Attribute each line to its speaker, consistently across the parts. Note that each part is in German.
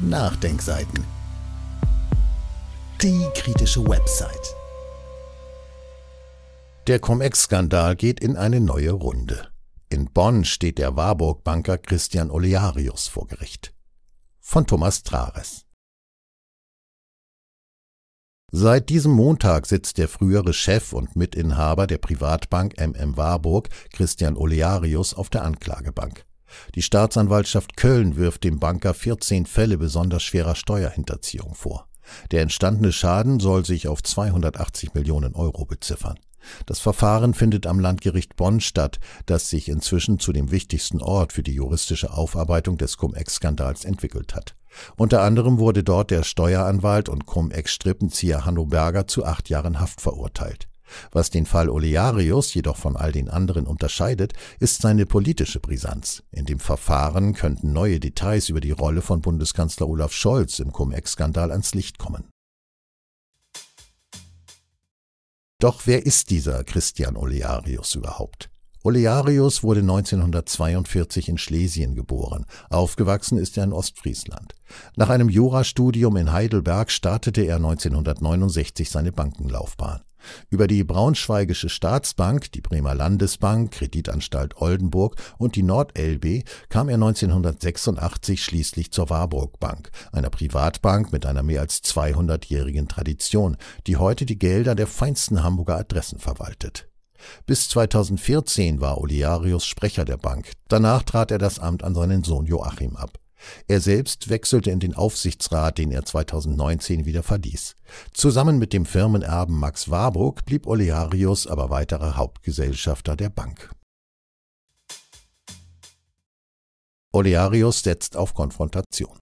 Speaker 1: Nachdenkseiten. Die kritische Website. Der comex skandal geht in eine neue Runde. In Bonn steht der Warburg-Banker Christian Olearius vor Gericht. Von Thomas Trares. Seit diesem Montag sitzt der frühere Chef und Mitinhaber der Privatbank MM Warburg, Christian Olearius, auf der Anklagebank. Die Staatsanwaltschaft Köln wirft dem Banker 14 Fälle besonders schwerer Steuerhinterziehung vor. Der entstandene Schaden soll sich auf 280 Millionen Euro beziffern. Das Verfahren findet am Landgericht Bonn statt, das sich inzwischen zu dem wichtigsten Ort für die juristische Aufarbeitung des Cum-Ex-Skandals entwickelt hat. Unter anderem wurde dort der Steueranwalt und Cum-Ex-Strippenzieher Hanno Berger zu acht Jahren Haft verurteilt. Was den Fall Olearius jedoch von all den anderen unterscheidet, ist seine politische Brisanz. In dem Verfahren könnten neue Details über die Rolle von Bundeskanzler Olaf Scholz im Cum-Ex-Skandal ans Licht kommen. Doch wer ist dieser Christian Olearius überhaupt? Olearius wurde 1942 in Schlesien geboren. Aufgewachsen ist er in Ostfriesland. Nach einem Jurastudium in Heidelberg startete er 1969 seine Bankenlaufbahn. Über die Braunschweigische Staatsbank, die Bremer Landesbank, Kreditanstalt Oldenburg und die NordLB kam er 1986 schließlich zur Warburg Bank, einer Privatbank mit einer mehr als 200-jährigen Tradition, die heute die Gelder der feinsten Hamburger Adressen verwaltet. Bis 2014 war Oliarius Sprecher der Bank. Danach trat er das Amt an seinen Sohn Joachim ab. Er selbst wechselte in den Aufsichtsrat, den er 2019 wieder verließ. Zusammen mit dem Firmenerben Max Warburg blieb Olearius aber weiterer Hauptgesellschafter der Bank. Olearius setzt auf Konfrontation.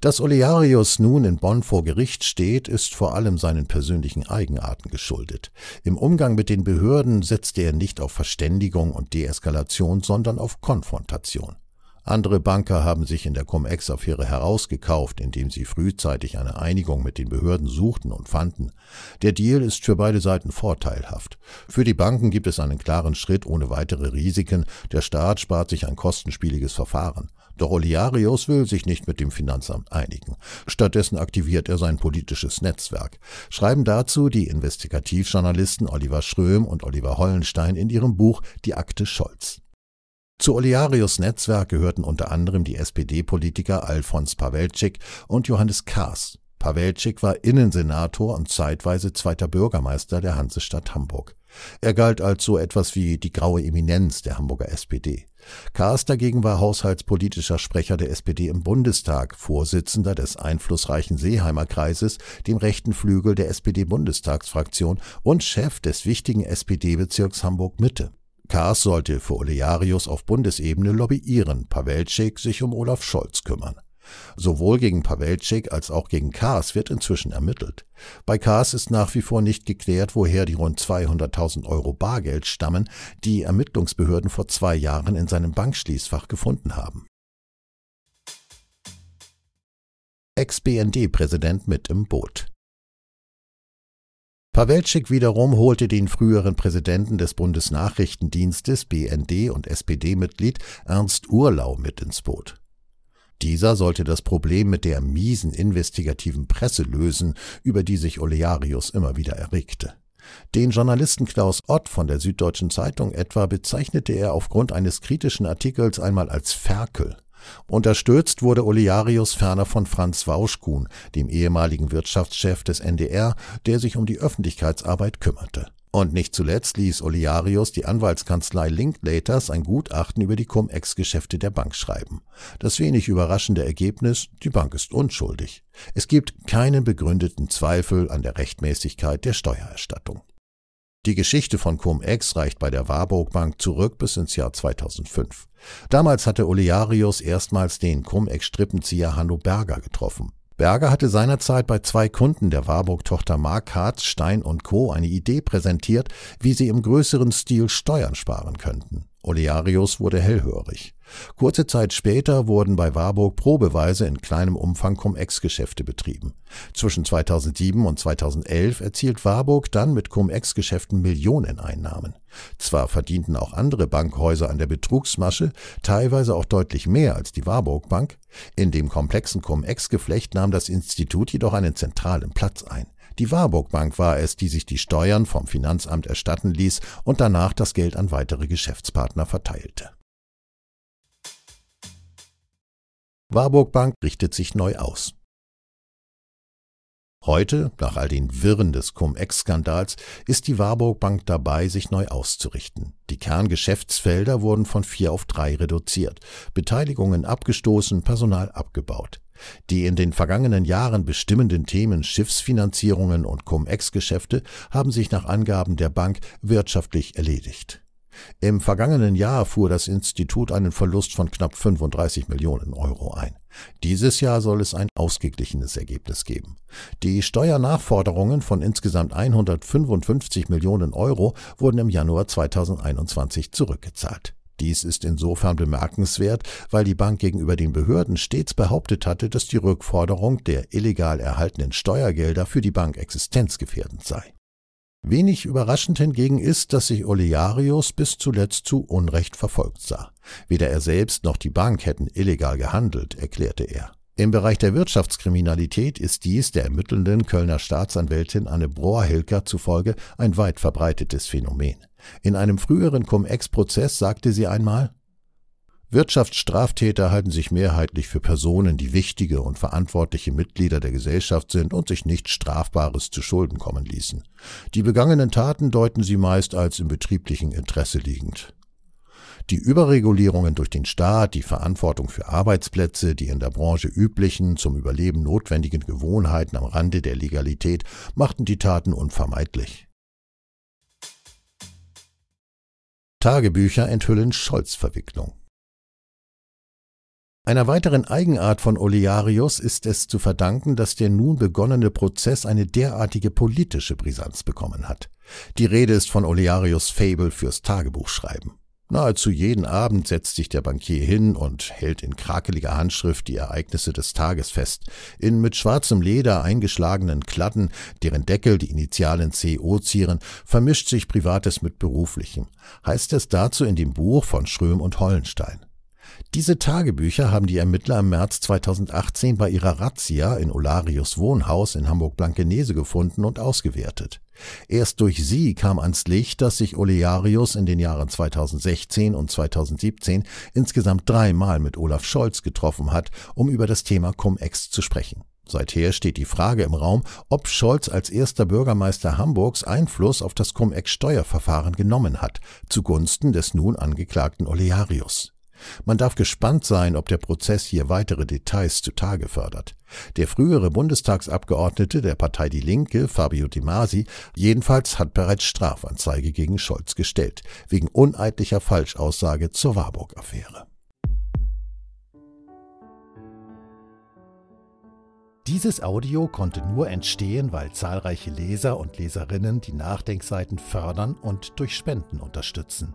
Speaker 1: Dass Olearius nun in Bonn vor Gericht steht, ist vor allem seinen persönlichen Eigenarten geschuldet. Im Umgang mit den Behörden setzte er nicht auf Verständigung und Deeskalation, sondern auf Konfrontation. Andere Banker haben sich in der Cum-Ex-Affäre herausgekauft, indem sie frühzeitig eine Einigung mit den Behörden suchten und fanden. Der Deal ist für beide Seiten vorteilhaft. Für die Banken gibt es einen klaren Schritt ohne weitere Risiken. Der Staat spart sich ein kostenspieliges Verfahren. Doch Oliarius will sich nicht mit dem Finanzamt einigen. Stattdessen aktiviert er sein politisches Netzwerk. Schreiben dazu die Investigativjournalisten Oliver Schröm und Oliver Hollenstein in ihrem Buch Die Akte Scholz. Zu Olearios Netzwerk gehörten unter anderem die SPD-Politiker Alfons Pawelczyk und Johannes Kaas. Pawelczyk war Innensenator und zeitweise zweiter Bürgermeister der Hansestadt Hamburg. Er galt als so etwas wie die graue Eminenz der Hamburger SPD. Kaas dagegen war haushaltspolitischer Sprecher der SPD im Bundestag, Vorsitzender des einflussreichen Seeheimer Kreises, dem rechten Flügel der SPD-Bundestagsfraktion und Chef des wichtigen SPD-Bezirks Hamburg-Mitte. Kaas sollte für Olearius auf Bundesebene lobbyieren, Pawelczyk sich um Olaf Scholz kümmern. Sowohl gegen Pawelczyk als auch gegen Kaas wird inzwischen ermittelt. Bei Kaas ist nach wie vor nicht geklärt, woher die rund 200.000 Euro Bargeld stammen, die Ermittlungsbehörden vor zwei Jahren in seinem Bankschließfach gefunden haben. Ex-BND-Präsident mit im Boot. Pawelczyk wiederum holte den früheren Präsidenten des Bundesnachrichtendienstes BND und SPD-Mitglied Ernst Urlau mit ins Boot. Dieser sollte das Problem mit der miesen investigativen Presse lösen, über die sich Olearius immer wieder erregte. Den Journalisten Klaus Ott von der Süddeutschen Zeitung etwa bezeichnete er aufgrund eines kritischen Artikels einmal als Ferkel. Unterstützt wurde Olearius ferner von Franz Wauschkuhn, dem ehemaligen Wirtschaftschef des NDR, der sich um die Öffentlichkeitsarbeit kümmerte. Und nicht zuletzt ließ Olearius die Anwaltskanzlei Linklaters ein Gutachten über die Cum-Ex-Geschäfte der Bank schreiben. Das wenig überraschende Ergebnis, die Bank ist unschuldig. Es gibt keinen begründeten Zweifel an der Rechtmäßigkeit der Steuererstattung. Die Geschichte von Cum-Ex reicht bei der Warburg Bank zurück bis ins Jahr 2005. Damals hatte Olearius erstmals den Cum-Ex-Strippenzieher Hanno Berger getroffen. Berger hatte seinerzeit bei zwei Kunden der Warburg-Tochter Markhardt, Stein und Co. eine Idee präsentiert, wie sie im größeren Stil Steuern sparen könnten. Olearius wurde hellhörig. Kurze Zeit später wurden bei Warburg probeweise in kleinem Umfang Cum-Ex-Geschäfte betrieben. Zwischen 2007 und 2011 erzielt Warburg dann mit Cum-Ex-Geschäften Millioneneinnahmen. Zwar verdienten auch andere Bankhäuser an der Betrugsmasche, teilweise auch deutlich mehr als die Warburg Bank, in dem komplexen Cum-Ex-Geflecht nahm das Institut jedoch einen zentralen Platz ein. Die Warburg Bank war es, die sich die Steuern vom Finanzamt erstatten ließ und danach das Geld an weitere Geschäftspartner verteilte. Warburg Bank richtet sich neu aus. Heute, nach all den Wirren des Cum-Ex-Skandals, ist die Warburg Bank dabei, sich neu auszurichten. Die Kerngeschäftsfelder wurden von vier auf drei reduziert, Beteiligungen abgestoßen, Personal abgebaut. Die in den vergangenen Jahren bestimmenden Themen Schiffsfinanzierungen und Cum-Ex-Geschäfte haben sich nach Angaben der Bank wirtschaftlich erledigt. Im vergangenen Jahr fuhr das Institut einen Verlust von knapp 35 Millionen Euro ein. Dieses Jahr soll es ein ausgeglichenes Ergebnis geben. Die Steuernachforderungen von insgesamt 155 Millionen Euro wurden im Januar 2021 zurückgezahlt. Dies ist insofern bemerkenswert, weil die Bank gegenüber den Behörden stets behauptet hatte, dass die Rückforderung der illegal erhaltenen Steuergelder für die Bank existenzgefährdend sei. Wenig überraschend hingegen ist, dass sich Olearius bis zuletzt zu Unrecht verfolgt sah. Weder er selbst noch die Bank hätten illegal gehandelt, erklärte er. Im Bereich der Wirtschaftskriminalität ist dies der ermittelnden Kölner Staatsanwältin Anne Brohr-Hilker zufolge ein weit verbreitetes Phänomen. In einem früheren Cum-Ex-Prozess sagte sie einmal, Wirtschaftsstraftäter halten sich mehrheitlich für Personen, die wichtige und verantwortliche Mitglieder der Gesellschaft sind und sich nichts Strafbares zu Schulden kommen ließen. Die begangenen Taten deuten sie meist als im betrieblichen Interesse liegend. Die Überregulierungen durch den Staat, die Verantwortung für Arbeitsplätze, die in der Branche üblichen, zum Überleben notwendigen Gewohnheiten am Rande der Legalität machten die Taten unvermeidlich. Tagebücher enthüllen Scholz-Verwicklung. Einer weiteren Eigenart von Olearius ist es zu verdanken, dass der nun begonnene Prozess eine derartige politische Brisanz bekommen hat. Die Rede ist von Olearius Fable fürs Tagebuchschreiben. Nahezu jeden Abend setzt sich der Bankier hin und hält in krakeliger Handschrift die Ereignisse des Tages fest, in mit schwarzem Leder eingeschlagenen Klatten, deren Deckel die Initialen CO zieren, vermischt sich Privates mit Beruflichem, heißt es dazu in dem Buch von Schröm und Hollenstein. Diese Tagebücher haben die Ermittler im März 2018 bei ihrer Razzia in Olarius Wohnhaus in Hamburg-Blankenese gefunden und ausgewertet. Erst durch sie kam ans Licht, dass sich Olearius in den Jahren 2016 und 2017 insgesamt dreimal mit Olaf Scholz getroffen hat, um über das Thema Cum-Ex zu sprechen. Seither steht die Frage im Raum, ob Scholz als erster Bürgermeister Hamburgs Einfluss auf das Cum-Ex-Steuerverfahren genommen hat, zugunsten des nun angeklagten Olearius. Man darf gespannt sein, ob der Prozess hier weitere Details zutage fördert. Der frühere Bundestagsabgeordnete der Partei Die Linke, Fabio Di Masi, jedenfalls hat bereits Strafanzeige gegen Scholz gestellt, wegen uneidlicher Falschaussage zur Warburg-Affäre. Dieses Audio konnte nur entstehen, weil zahlreiche Leser und Leserinnen die Nachdenkseiten fördern und durch Spenden unterstützen.